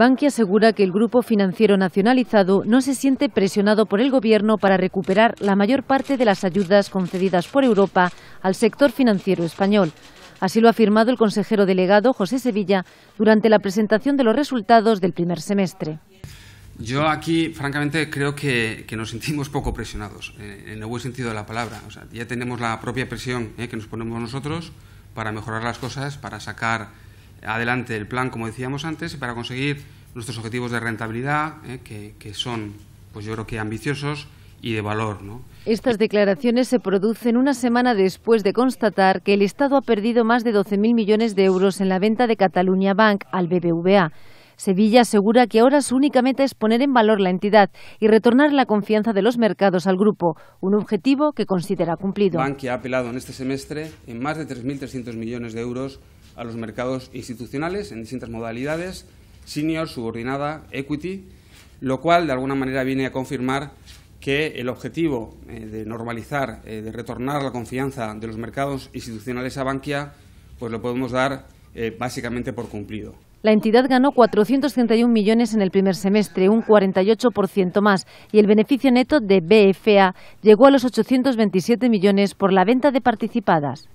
Bankia asegura que el Grupo Financiero Nacionalizado no se siente presionado por el Gobierno para recuperar la mayor parte de las ayudas concedidas por Europa al sector financiero español. Así lo ha afirmado el consejero delegado José Sevilla durante la presentación de los resultados del primer semestre. Yo aquí, francamente, creo que, nos sentimos poco presionados, eh, en el buen sentido de la palabra. ya tenemos la propia presión eh, que nos ponemos nosotros para mejorar las cosas, para sacar adelante el plan, como decíamos antes, para conseguir nuestros objetivos de rentabilidad, eh, que, que, son, pues yo creo que ambiciosos y de valor. ¿no? Estas declaraciones se producen una semana después de constatar que el Estado ha perdido más de 12.000 millones de euros en la venta de Cataluña Bank al BBVA. Sevilla asegura que ahora su única meta es poner en valor la entidad y retornar la confianza de los mercados al grupo, un objetivo que considera cumplido. Bankia ha apelado en este semestre en más de 3.300 millones de euros a los mercados institucionales en distintas modalidades, senior, subordinada, equity, lo cual de alguna manera viene a confirmar que el objetivo eh, de normalizar, eh, de retornar la confianza de los mercados institucionales a Bankia, pues lo podemos dar eh, básicamente por cumplido. La entidad ganó 431 millones en el primer semestre, un 48% más, y el beneficio neto de BFA llegó a los 827 millones por la venta de participadas.